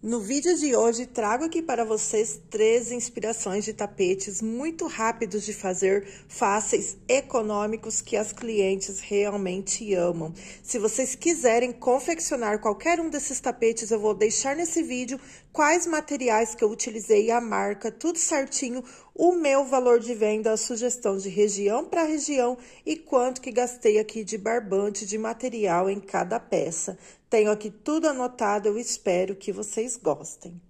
No vídeo de hoje, trago aqui para vocês três inspirações de tapetes muito rápidos de fazer, fáceis, econômicos, que as clientes realmente amam. Se vocês quiserem confeccionar qualquer um desses tapetes, eu vou deixar nesse vídeo quais materiais que eu utilizei, a marca, tudo certinho, o meu valor de venda, a sugestão de região para região e quanto que gastei aqui de barbante, de material em cada peça. Tenho aqui tudo anotado, eu espero que vocês gostem.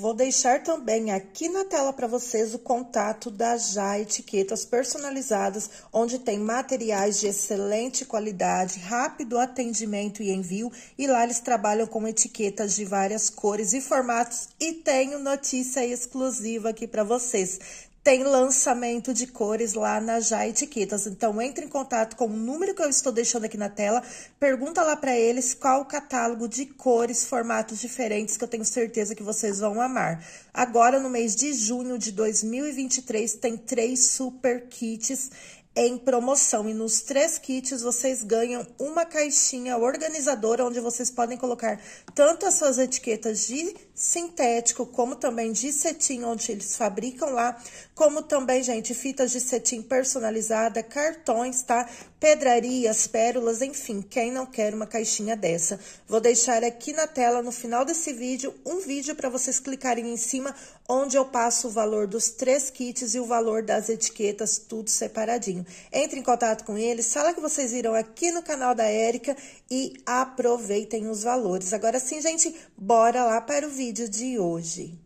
Vou deixar também aqui na tela para vocês o contato da Já Etiquetas Personalizadas, onde tem materiais de excelente qualidade, rápido atendimento e envio. E lá eles trabalham com etiquetas de várias cores e formatos. E tenho notícia exclusiva aqui para vocês tem lançamento de cores lá na Já Etiquetas. Então entre em contato com o número que eu estou deixando aqui na tela, pergunta lá para eles qual o catálogo de cores, formatos diferentes que eu tenho certeza que vocês vão amar. Agora no mês de junho de 2023 tem três super kits em promoção. E nos três kits vocês ganham uma caixinha organizadora onde vocês podem colocar tanto as suas etiquetas de sintético, como também de cetim, onde eles fabricam lá, como também, gente, fitas de cetim personalizada, cartões, tá? Pedrarias, pérolas, enfim, quem não quer uma caixinha dessa? Vou deixar aqui na tela, no final desse vídeo, um vídeo para vocês clicarem em cima, onde eu passo o valor dos três kits e o valor das etiquetas, tudo separadinho. Entre em contato com eles, fala que vocês viram aqui no canal da Érica e aproveitem os valores. Agora sim, gente, bora lá para o vídeo vídeo de hoje.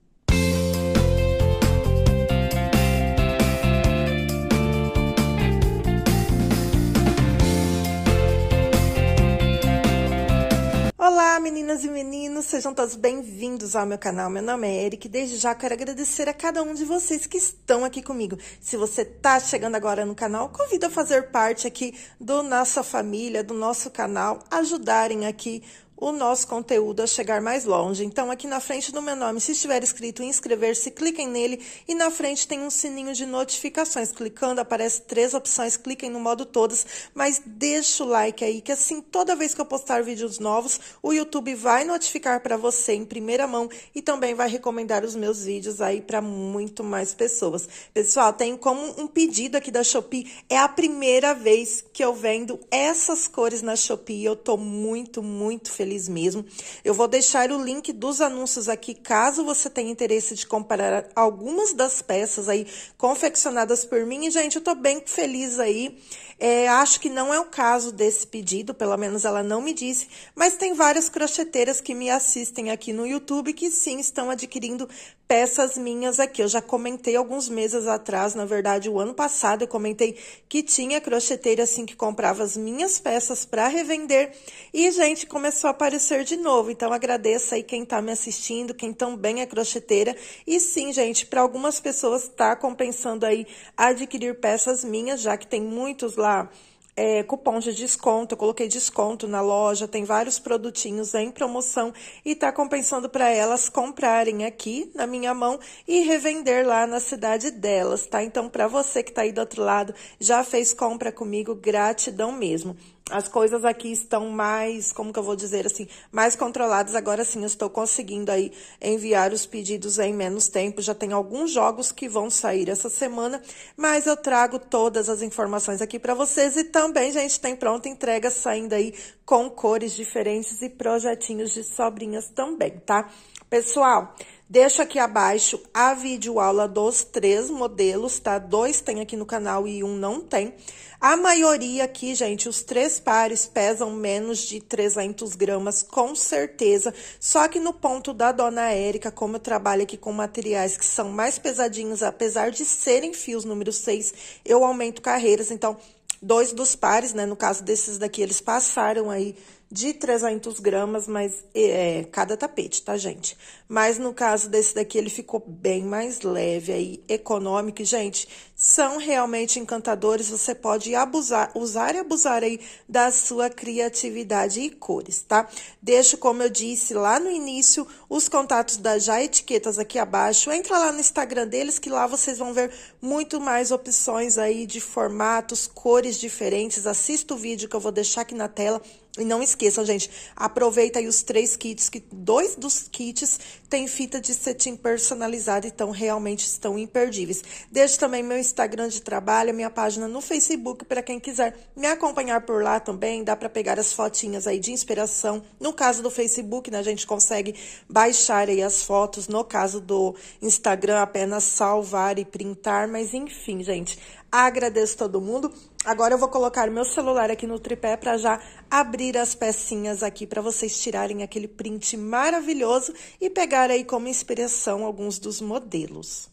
Olá, meninas e meninos, sejam todos bem-vindos ao meu canal. Meu nome é Eric. Desde já quero agradecer a cada um de vocês que estão aqui comigo. Se você está chegando agora no canal, convido a fazer parte aqui do nossa família, do nosso canal, ajudarem aqui o nosso conteúdo a chegar mais longe. Então, aqui na frente do meu nome, se estiver escrito inscrever-se, cliquem nele e na frente tem um sininho de notificações. Clicando, aparece três opções, cliquem no modo todas, mas deixa o like aí, que assim toda vez que eu postar vídeos novos, o YouTube vai notificar para você em primeira mão e também vai recomendar os meus vídeos aí para muito mais pessoas. Pessoal, tem como um pedido aqui da Shopee, é a primeira vez eu vendo essas cores na Shopee. Eu tô muito, muito feliz mesmo. Eu vou deixar o link dos anúncios aqui, caso você tenha interesse de comparar algumas das peças aí confeccionadas por mim. E, gente, eu tô bem feliz aí. É, acho que não é o caso desse pedido, pelo menos ela não me disse, mas tem várias crocheteiras que me assistem aqui no YouTube que sim estão adquirindo peças minhas aqui. Eu já comentei alguns meses atrás, na verdade, o ano passado, eu comentei que tinha crocheteira assim que comprava as minhas peças para revender. E, gente, começou a aparecer de novo. Então, agradeço aí quem está me assistindo, quem também é crocheteira. E sim, gente, para algumas pessoas está compensando aí adquirir peças minhas, já que tem muitos lá é, cupons de desconto, eu coloquei desconto na loja, tem vários produtinhos em promoção e tá compensando para elas comprarem aqui na minha mão e revender lá na cidade delas, tá? Então, para você que tá aí do outro lado, já fez compra comigo, gratidão mesmo as coisas aqui estão mais, como que eu vou dizer assim, mais controladas. Agora sim, eu estou conseguindo aí enviar os pedidos em menos tempo. Já tem alguns jogos que vão sair essa semana, mas eu trago todas as informações aqui para vocês. E também, gente, tem pronta entrega saindo aí com cores diferentes e projetinhos de sobrinhas também, tá? Pessoal, Deixo aqui abaixo a videoaula dos três modelos, tá? Dois tem aqui no canal e um não tem. A maioria aqui, gente, os três pares pesam menos de 300 gramas, com certeza. Só que no ponto da Dona Érica, como eu trabalho aqui com materiais que são mais pesadinhos, apesar de serem fios número 6, eu aumento carreiras. Então, dois dos pares, né? No caso desses daqui, eles passaram aí de 300 gramas, mas é, cada tapete, tá, gente? Mas no caso desse daqui, ele ficou bem mais leve aí, econômico. E, gente, são realmente encantadores. Você pode abusar, usar e abusar aí da sua criatividade e cores, tá? Deixo, como eu disse lá no início, os contatos da Já Etiquetas aqui abaixo. Entra lá no Instagram deles, que lá vocês vão ver muito mais opções aí de formatos, cores diferentes. Assista o vídeo que eu vou deixar aqui na tela e não esqueçam, gente, aproveita aí os três kits, que dois dos kits tem fita de cetim personalizada, então realmente estão imperdíveis. Deixo também meu Instagram de trabalho, minha página no Facebook para quem quiser me acompanhar por lá também, dá para pegar as fotinhas aí de inspiração. No caso do Facebook, né, a gente consegue baixar aí as fotos, no caso do Instagram apenas salvar e printar, mas enfim, gente, Agradeço todo mundo. Agora eu vou colocar meu celular aqui no tripé para já abrir as pecinhas aqui para vocês tirarem aquele print maravilhoso e pegar aí como inspiração alguns dos modelos.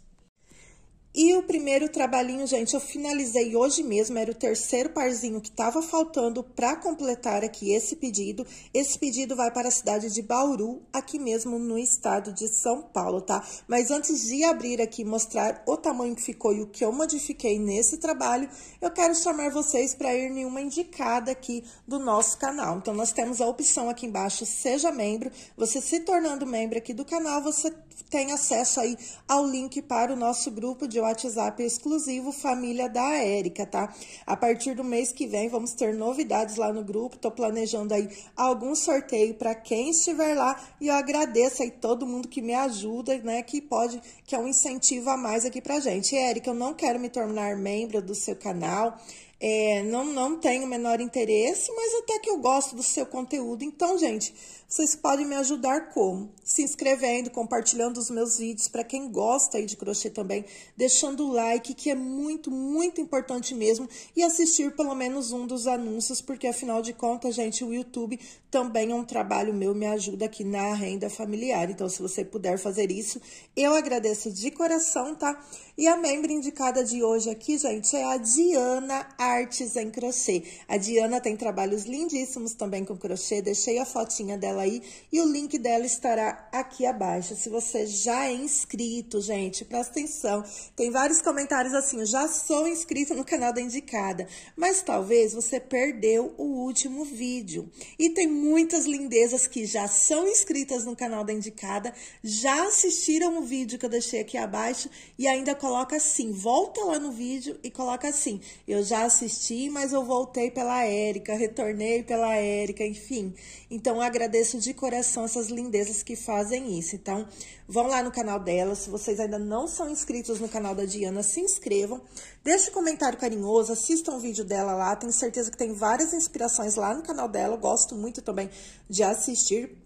E o primeiro trabalhinho, gente, eu finalizei hoje mesmo, era o terceiro parzinho que estava faltando para completar aqui esse pedido. Esse pedido vai para a cidade de Bauru, aqui mesmo no estado de São Paulo, tá? Mas antes de abrir aqui e mostrar o tamanho que ficou e o que eu modifiquei nesse trabalho, eu quero chamar vocês para ir em uma indicada aqui do nosso canal. Então, nós temos a opção aqui embaixo, seja membro. Você se tornando membro aqui do canal, você tem acesso aí ao link para o nosso grupo de de WhatsApp exclusivo Família da Érica, tá? A partir do mês que vem vamos ter novidades lá no grupo. Tô planejando aí algum sorteio para quem estiver lá e eu agradeço aí todo mundo que me ajuda, né? Que pode, que é um incentivo a mais aqui pra gente. Érica, eu não quero me tornar membro do seu canal. É, não, não tenho o menor interesse, mas até que eu gosto do seu conteúdo. Então, gente, vocês podem me ajudar como? Se inscrevendo, compartilhando os meus vídeos para quem gosta aí de crochê também, deixando o like, que é muito, muito importante mesmo, e assistir pelo menos um dos anúncios, porque afinal de contas, gente, o YouTube também é um trabalho meu, me ajuda aqui na renda familiar. Então, se você puder fazer isso, eu agradeço de coração, tá? E a membro indicada de hoje aqui, gente, é a Diana Artes em Crochê. A Diana tem trabalhos lindíssimos também com crochê, deixei a fotinha dela aí e o link dela estará aqui abaixo. Se você já é inscrito, gente, presta atenção. Tem vários comentários assim, já sou inscrito no canal da Indicada, mas talvez você perdeu o último vídeo. E tem muitas lindezas que já são inscritas no canal da Indicada, já assistiram o vídeo que eu deixei aqui abaixo e ainda coloca assim, volta lá no vídeo e coloca assim. Eu já assisti, mas eu voltei pela Érica, retornei pela Érica, enfim. Então agradeço de coração essas lindezas que fazem isso. Então, vão lá no canal dela, se vocês ainda não são inscritos no canal da Diana, se inscrevam. Deixe um comentário carinhoso, assistam o vídeo dela lá, tenho certeza que tem várias inspirações lá no canal dela, eu gosto muito também de assistir.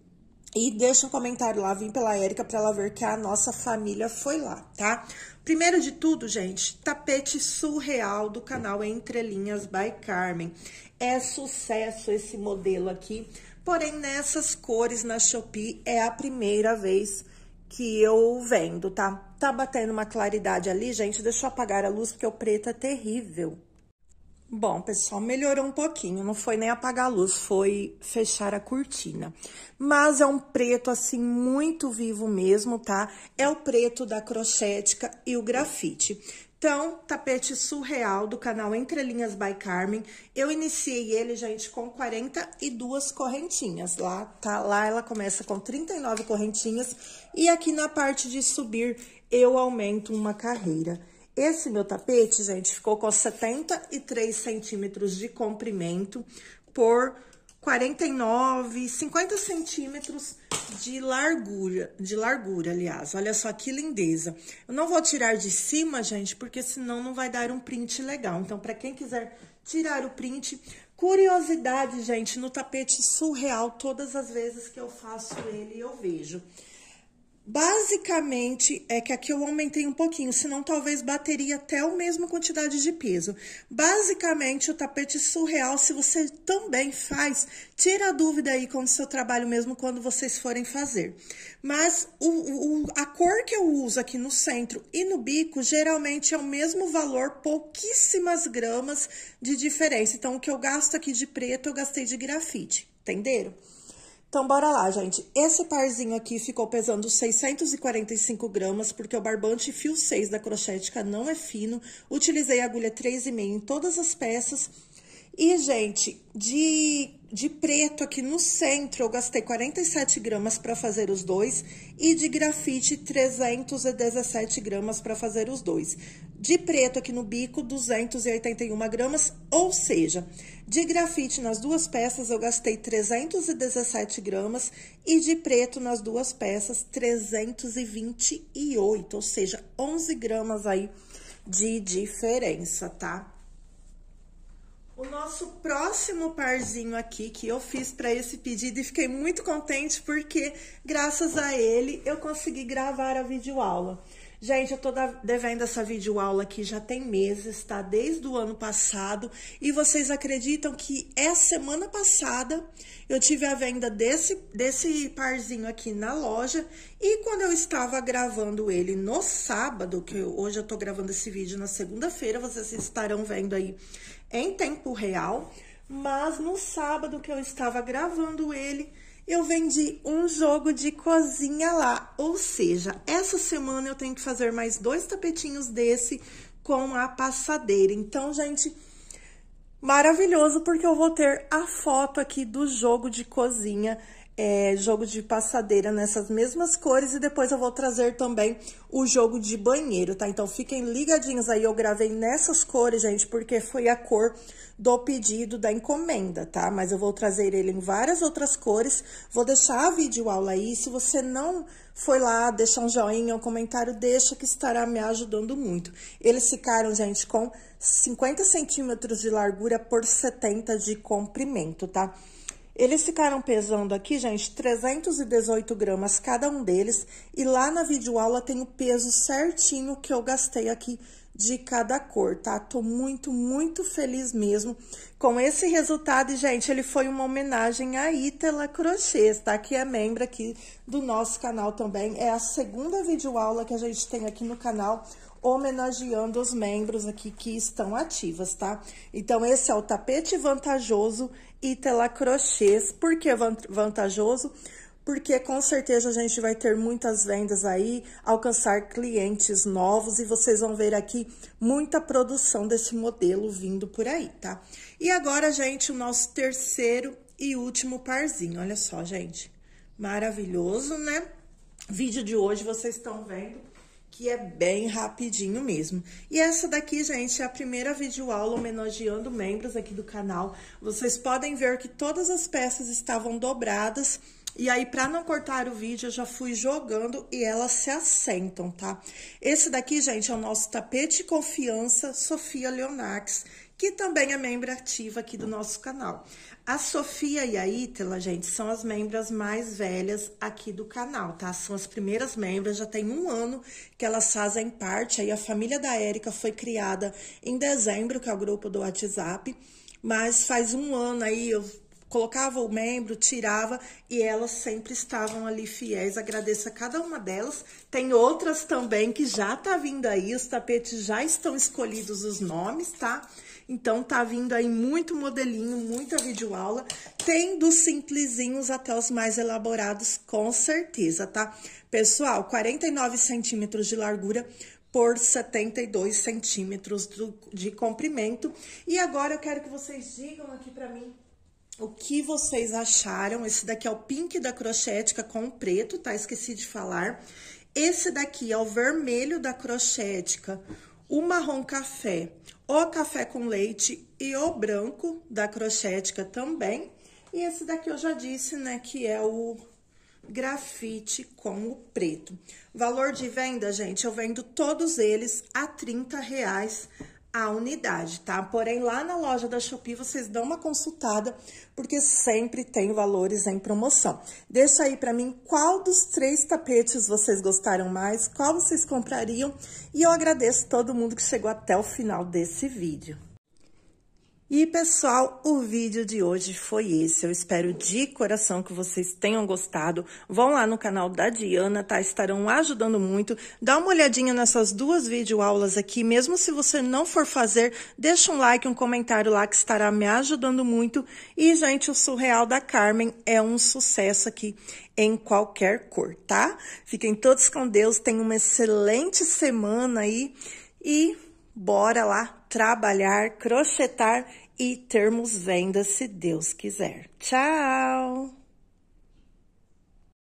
E deixa um comentário lá, vim pela Érica para ela ver que a nossa família foi lá, tá? Primeiro de tudo, gente, tapete surreal do canal Entre Linhas by Carmen. É sucesso esse modelo aqui, porém nessas cores na Shopee é a primeira vez que eu vendo, tá? Tá batendo uma claridade ali, gente, deixa eu apagar a luz porque o preto é terrível. Bom, pessoal, melhorou um pouquinho. Não foi nem apagar a luz, foi fechar a cortina. Mas é um preto, assim, muito vivo mesmo, tá? É o preto da crochética e o grafite. Então, tapete surreal do canal Entre Linhas by Carmen. Eu iniciei ele, gente, com 42 correntinhas, Lá, tá? Lá ela começa com 39 correntinhas. E aqui na parte de subir, eu aumento uma carreira. Esse meu tapete, gente, ficou com 73 centímetros de comprimento por 49, 50 centímetros de largura, de largura, aliás. Olha só que lindeza. Eu não vou tirar de cima, gente, porque senão não vai dar um print legal. Então, para quem quiser tirar o print, curiosidade, gente, no tapete surreal, todas as vezes que eu faço ele, eu vejo. Basicamente, é que aqui eu aumentei um pouquinho, senão talvez bateria até o mesmo quantidade de peso. Basicamente, o tapete surreal, se você também faz, tira a dúvida aí com o seu trabalho mesmo quando vocês forem fazer. Mas o, o, a cor que eu uso aqui no centro e no bico, geralmente é o mesmo valor, pouquíssimas gramas de diferença. Então, o que eu gasto aqui de preto, eu gastei de grafite, entenderam? Então, bora lá, gente. Esse parzinho aqui ficou pesando 645 gramas, porque o barbante fio 6 da crochética não é fino. Utilizei agulha 3,5 em todas as peças e, gente, de, de preto aqui no centro, eu gastei 47 gramas para fazer os dois. E de grafite, 317 gramas para fazer os dois. De preto aqui no bico, 281 gramas. Ou seja, de grafite nas duas peças, eu gastei 317 gramas. E de preto nas duas peças, 328. Ou seja, 11 gramas aí de diferença, tá? nosso próximo parzinho aqui que eu fiz para esse pedido e fiquei muito contente porque, graças a ele, eu consegui gravar a videoaula. Gente, eu tô devendo essa videoaula aqui já tem meses, tá? Desde o ano passado. E vocês acreditam que essa é semana passada eu tive a venda desse, desse parzinho aqui na loja. E quando eu estava gravando ele no sábado, que eu, hoje eu tô gravando esse vídeo na segunda-feira, vocês estarão vendo aí em tempo real. Mas no sábado que eu estava gravando ele, eu vendi um jogo de cozinha lá. Ou seja, essa semana eu tenho que fazer mais dois tapetinhos desse com a passadeira. Então, gente, maravilhoso, porque eu vou ter a foto aqui do jogo de cozinha é, jogo de passadeira nessas mesmas cores e depois eu vou trazer também o jogo de banheiro, tá? Então fiquem ligadinhos aí, eu gravei nessas cores, gente, porque foi a cor do pedido da encomenda, tá? Mas eu vou trazer ele em várias outras cores, vou deixar a videoaula aí, se você não foi lá, deixar um joinha, um comentário, deixa que estará me ajudando muito. Eles ficaram, gente, com 50 centímetros de largura por 70 de comprimento, Tá? Eles ficaram pesando aqui, gente, 318 gramas cada um deles. E lá na videoaula tem o peso certinho que eu gastei aqui de cada cor, tá? Tô muito, muito feliz mesmo com esse resultado. E, gente, ele foi uma homenagem à Itela Crochês, tá? Que é membro aqui do nosso canal também. É a segunda videoaula que a gente tem aqui no canal homenageando os membros aqui que estão ativas, tá? Então, esse é o tapete vantajoso e tela crochês. Por que vantajoso? Porque com certeza a gente vai ter muitas vendas aí, alcançar clientes novos e vocês vão ver aqui muita produção desse modelo vindo por aí, tá? E agora, gente, o nosso terceiro e último parzinho. Olha só, gente. Maravilhoso, né? Vídeo de hoje vocês estão vendo que é bem rapidinho mesmo. E essa daqui, gente, é a primeira videoaula homenageando membros aqui do canal. Vocês podem ver que todas as peças estavam dobradas. E aí, para não cortar o vídeo, eu já fui jogando e elas se assentam, tá? Esse daqui, gente, é o nosso tapete confiança Sofia Leonax que também é membro ativa aqui do nosso canal. A Sofia e a Ítala, gente, são as membras mais velhas aqui do canal, tá? São as primeiras membras, já tem um ano que elas fazem parte. Aí a família da Érica foi criada em dezembro, que é o grupo do WhatsApp, mas faz um ano aí eu colocava o membro, tirava e elas sempre estavam ali fiéis. Agradeço a cada uma delas. Tem outras também que já tá vindo aí, os tapetes já estão escolhidos os nomes, tá? Tá? Então tá vindo aí muito modelinho, muita videoaula. Tem dos simplesinhos até os mais elaborados, com certeza, tá? Pessoal, 49 centímetros de largura por 72 centímetros de comprimento. E agora eu quero que vocês digam aqui para mim o que vocês acharam. Esse daqui é o pink da crochética com o preto, tá? Esqueci de falar. Esse daqui é o vermelho da crochética, o marrom café, o café com leite e o branco da Crochética também. E esse daqui eu já disse, né, que é o grafite com o preto. Valor de venda, gente, eu vendo todos eles a 30 reais a unidade, tá? Porém, lá na loja da Shopee vocês dão uma consultada, porque sempre tem valores em promoção. Deixa aí para mim qual dos três tapetes vocês gostaram mais, qual vocês comprariam, e eu agradeço todo mundo que chegou até o final desse vídeo. E pessoal, o vídeo de hoje foi esse. Eu espero de coração que vocês tenham gostado. Vão lá no canal da Diana, tá? Estarão ajudando muito. Dá uma olhadinha nessas duas videoaulas aqui, mesmo se você não for fazer, deixa um like, um comentário lá que estará me ajudando muito. E gente, o surreal da Carmen é um sucesso aqui em qualquer cor, tá? Fiquem todos com Deus, tenham uma excelente semana aí e bora lá trabalhar, crochetar e termos vendas se Deus quiser. Tchau!